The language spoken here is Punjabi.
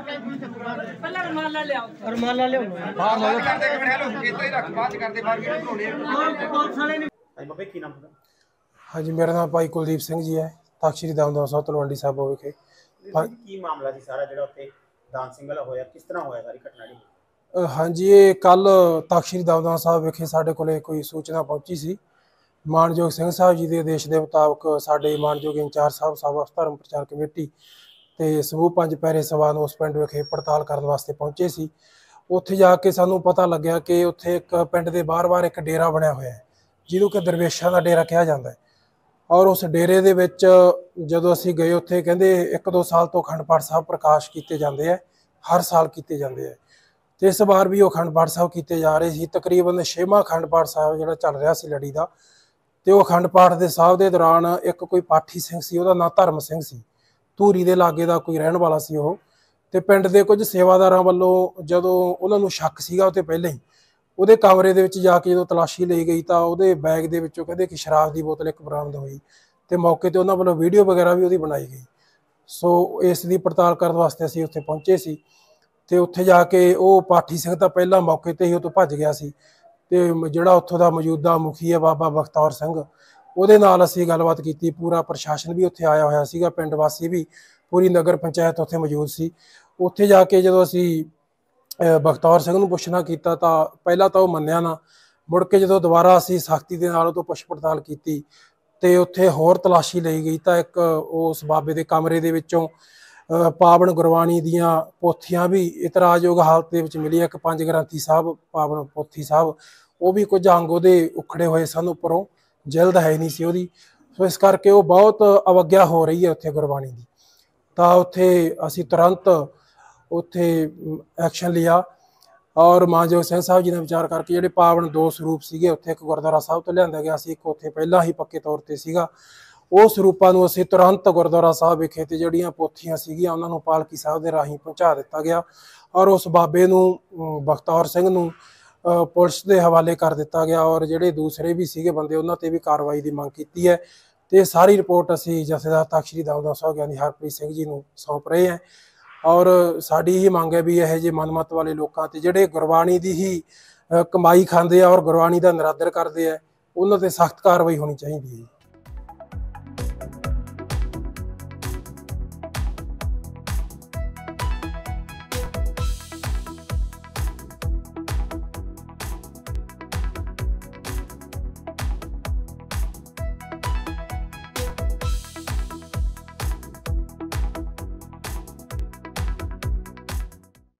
ਪਹਿਲਾਂ ਲੈ ਬਾਹਰ ਲੋ ਇੱਕ ਮਿੰਟ ਹੈਲੋ ਹੀ ਰੱਖ ਬਾਅਦ 'ਚ ਕਰਦੇ ਬਾਹਰ ਕੀ ਨਾਮ ਹਾਂਜੀ ਮੇਰਾ ਨਾਮ ਭਾਈ ਕੁਲਦੀਪ ਸਿੰਘ ਜੀ ਹੈ ਦਾ ਹੁੰਦਾ ਸਾਹਿਬ ਤਲਵੰਡੀ ਸਾਹਿਬ ਵਿਖੇ ਕੀ ਮਾਮਲਾ ਸੀ ਸਾਰਾ ਜਿਹੜਾ ਉੱਥੇ ਡਾਂਸਿੰਗ ਵਾਲਾ ਹੋਇਆ ਕਿਸ ਤਰ੍ਹਾਂ ਹੋਇਆ ਸਾਰੀ ਘਟਨਾ ਦੀ ਹਾਂਜੀ ਇਹ ਕੱਲ ਤਖਸ਼ੀਰ ਦਾਮਦਾਰ ਸਾਹਿਬ ਵਿਖੇ ਸਾਡੇ ਕੋਲੇ ਕੋਈ ਸੂਚਨਾ ਪਹੁੰਚੀ ਸੀ ਮਾਨਯੋਗ ਸਿੰਘ ਸਾਹਿਬ ਜੀ ਦੇ ਆਦੇਸ਼ ਦੇ ਮੁਤਾਬਕ ਸਾਡੇ ਮਾਨਯੋਗ ਇੰਚਾਰਜ ਸਾਹਿਬ ਸਾਹਿਬ ਧਰਮ ਪ੍ਰਚਾਰ ਕਮੇਟੀ ਤੇ ਸਮੂਹ ਪੰਜ ਪੈਰੇ ਸਵਾਨ ਉਸ ਪਿੰਡ ਵਿਖੇ ਪੜਤਾਲ ਕਰਨ ਵਾਸਤੇ ਪਹੁੰਚੇ ਸੀ ਉੱਥੇ ਜਾ ਕੇ ਸਾਨੂੰ ਪਤਾ ਲੱਗਿਆ ਕਿ ਉੱਥੇ ਇੱਕ ਪਿੰਡ ਦੇ ਬਾਹਰ-ਬਾਹਰ ਇੱਕ ਡੇਰਾ ਬਣਿਆ ਹੋਇਆ ਹੈ ਜਿਹਨੂੰ ਕਿ ਦਰਵੇਸ਼ਾਂ ਦਾ ਡੇਰਾ ਕਿਹਾ ਜਾਂਦਾ ਹੈ ਔਰ ਉਸ ਡੇਰੇ ਦੇ ਵਿੱਚ ਜਦੋਂ ਅਸੀਂ ਗਏ ਉੱਥੇ ਕਹਿੰਦੇ 1-2 ਸਾਲ ਤੋਂ ਅਖੰਡ ਪਾਠ ਸਾਹਿਬ ਪ੍ਰਕਾਸ਼ ਕੀਤੇ ਜਾਂਦੇ ਆ ਹਰ ਸਾਲ ਕੀਤੇ ਜਾਂਦੇ ਆ ਤੇ ਇਸ ਵਾਰ ਵੀ ਉਹ ਅਖੰਡ ਪਾਠ ਸਾਹਿਬ ਕੀਤੇ ਜਾ ਰਹੇ ਸੀ ਤਕਰੀਬਨ 6ਵਾਂ ਅਖੰਡ ਪਾਠ ਸਾਹਿਬ ਜਿਹੜਾ ਚੱਲ ਰਿਹਾ ਸੀ ਲੜੀ ਦਾ ਤੇ ਉਹ ਅਖੰਡ ਪਾਠ ਦੇ ਸਾਹਿਬ ਦੇ ਦੌਰਾਨ ਇੱਕ ਕੋਈ ਪਾਠੀ ਸਿੰਘ ਸੀ ਉਹਦਾ ਨਾਂ ਧਰਮ ਸਿੰਘ ਸੀ ਧੂਰੀ ਦੇ ਲਾਗੇ ਦਾ ਕੋਈ ਰਹਿਣ ਵਾਲਾ ਸੀ ਉਹ ਤੇ ਪਿੰਡ ਦੇ ਕੁਝ ਸੇਵਾਦਾਰਾਂ ਵੱਲੋਂ ਜਦੋਂ ਉਹਨਾਂ ਨੂੰ ਸ਼ੱਕ ਸੀਗਾ ਉਹ ਤੇ ਪਹਿਲਾਂ ਹੀ ਉਹਦੇ ਕਮਰੇ ਦੇ ਵਿੱਚ ਜਾ ਕੇ ਜਦੋਂ ਤਲਾਸ਼ੀ ਲਈ ਗਈ ਤਾਂ ਉਹਦੇ ਬੈਗ ਦੇ ਵਿੱਚੋਂ ਕਹਿੰਦੇ ਕਿ ਸ਼ਰਾਬ ਦੀ ਬੋਤਲ ਇੱਕ ਬਰਾਮਦ ਹੋਈ ਤੇ ਮੌਕੇ ਤੇ ਉਹਨਾਂ ਵੱਲੋਂ ਵੀਡੀਓ ਵਗੈਰਾ ਵੀ ਉਹਦੀ ਬਣਾਈ ਗਈ ਸੋ ਇਸ ਦੀ ਪੜਤਾਲ ਕਰਨ ਵਾਸਤੇ ਅਸੀਂ ਉੱਥੇ ਪਹੁੰਚੇ ਸੀ ਤੇ ਉੱਥੇ ਜਾ ਕੇ ਉਹ ਪਾਠੀ ਸਿੰਘ ਤਾਂ ਪਹਿਲਾਂ ਮੌਕੇ ਤੇ ਹੀ ਉਹ ਤੋਂ ਭੱਜ ਗਿਆ ਸੀ ਤੇ ਜਿਹੜਾ ਉੱਥੋਂ ਦਾ ਮੌਜੂਦਾ ਮੁਖੀ ਹੈ ਬਾਬਾ ਬਖਤੌਰ ਸਿੰਘ ਉਹਦੇ ਨਾਲ ਅਸੀਂ ਗੱਲਬਾਤ ਕੀਤੀ ਪੂਰਾ ਪ੍ਰਸ਼ਾਸਨ ਵੀ ਉੱਥੇ ਆਇਆ ਹੋਇਆ ਸੀਗਾ ਪਿੰਡ ਵਾਸੀ ਵੀ ਪੂਰੀ ਨਗਰ ਪੰਚਾਇਤ ਉੱਥੇ ਮੌਜੂਦ ਸੀ ਉੱਥੇ ਜਾ ਕੇ ਜਦੋਂ ਅਸੀਂ ਬਖਤੌਰ ਸਿੰਘ ਨੂੰ ਪੁੱਛਣਾ ਕੀਤਾ ਤਾਂ ਪਹਿਲਾਂ ਤਾਂ ਉਹ ਮੰਨਿਆ ਨਾ ਮੁੜ ਕੇ ਜਦੋਂ ਦੁਬਾਰਾ ਅਸੀਂ ਸਖਤੀ ਦੇ ਨਾਲ ਉਹ ਤੋਂ ਪੁੱਛ ਪੜਤਾਲ ਕੀਤੀ ਤੇ ਉੱਥੇ ਹੋਰ ਤਲਾਸ਼ੀ ਲਈ ਗਈ ਤਾਂ ਇੱਕ ਉਸ ਬਾਬੇ ਦੇ ਕਮਰੇ ਦੇ ਵਿੱਚੋਂ ਪਾਵਨ ਗੁਰਬਾਣੀ ਦੀਆਂ ਪੋਥੀਆਂ ਵੀ ਇਤਰਾਜ਼ਯੋਗ ਹਾਲਤ ਦੇ ਵਿੱਚ ਮਿਲੀ ਇੱਕ ਪੰਜ ਗ੍ਰੰਥੀ ਸਾਹਿਬ ਪਾਵਨ ਪੋਥੀ ਸਾਹਿਬ ਉਹ ਵੀ ਕੁਝ ਅੰਗ ਉਹਦੇ ਉਖੜੇ ਹੋਏ ਸਨ ਉੱਪਰੋਂ ਜਲਦ ਹੈ ਨਹੀਂ ਸੀ ਉਹਦੀ ਸੋ ਇਸ ਕਰਕੇ ਉਹ ਬਹੁਤ ਅਵਗਿਆ ਹੋ ਰਹੀ ਹੈ ਉੱਥੇ ਗੁਰਬਾਣੀ ਦੀ ਤਾਂ ਉੱਥੇ ਅਸੀਂ ਤੁਰੰਤ ਉੱਥੇ ਐਕਸ਼ਨ ਲਿਆ ਔਰ ਮਾਜੋ ਸਿੰਘ ਸਾਹਿਬ ਜੀ ਨੇ ਵਿਚਾਰ ਕਰਕੇ ਜਿਹੜੇ ਪਾਵਨ ਦੋ ਸਰੂਪ ਸੀਗੇ ਉੱਥੇ ਇੱਕ ਗੁਰਦੁਆਰਾ ਸਾਹਿਬ ਤੋਂ ਲਿਆਂਦਾ ਗਿਆ ਸੀ ਇੱਕ ਉੱਥੇ ਪਹਿਲਾਂ ਹੀ ਪੱਕੇ ਤੌਰ ਤੇ ਸੀਗਾ ਉਹ ਰੂਪਾਂ ਨੂੰ ਅਸੀਂ ਤੁਰੰਤ ਗੁਰਦੁਆਰਾ ਸਾਹਿਬ ਵਿਖੇ ਤੇ ਜਿਹੜੀਆਂ ਪੋਥੀਆਂ ਸੀਗੀਆਂ ਉਹਨਾਂ ਨੂੰ ਪਾਲਕੀ ਸਾਹਿਬ ਦੇ ਰਾਹੀਂ ਪਹੁੰਚਾ ਦਿੱਤਾ ਗਿਆ ਔਰ ਉਸ ਬਾਬੇ ਨੂੰ ਬਖਤੌਰ ਸਿੰਘ ਨੂੰ ਪੁਲਿਸ ਦੇ ਹਵਾਲੇ ਕਰ ਦਿੱਤਾ ਗਿਆ ਔਰ ਜਿਹੜੇ ਦੂਸਰੇ ਵੀ ਸੀਗੇ ਬੰਦੇ ਉਹਨਾਂ ਤੇ ਵੀ ਕਾਰਵਾਈ ਦੀ ਮੰਗ ਕੀਤੀ ਹੈ ਤੇ ਸਾਰੀ ਰਿਪੋਰਟ ਅਸੀਂ ਜਥੇਦਾਰ ਤਖਸ਼ਰੀ ਦਾਉਦਾ ਸਾਹਿਬ ਗਿਆਨੀ ਹਰਪ੍ਰੀਤ ਸਿੰਘ ਜੀ ਨੂੰ ਸੌਂਪ ਰਹੇ ਹਾਂ ਔਰ ਸਾਡੀ ਹੀ ਮੰਗ ਹੈ ਵੀ ਇਹ ਜੇ ਮਨਮਤ ਵਾਲੇ ਲੋਕਾਂ ਤੇ ਜਿਹੜੇ ਗੁਰਬਾਣੀ ਦੀ ਹੀ ਕਮਾਈ ਖਾਂਦੇ ਆ ਔਰ ਗੁਰਬਾਣੀ ਦਾ ਨਿਰਾਦਰ ਕਰਦੇ ਆ ਉਹਨਾਂ ਤੇ ਸਖਤ ਕਾਰਵਾਈ ਹੋਣੀ ਚਾਹੀਦੀ ਹੈ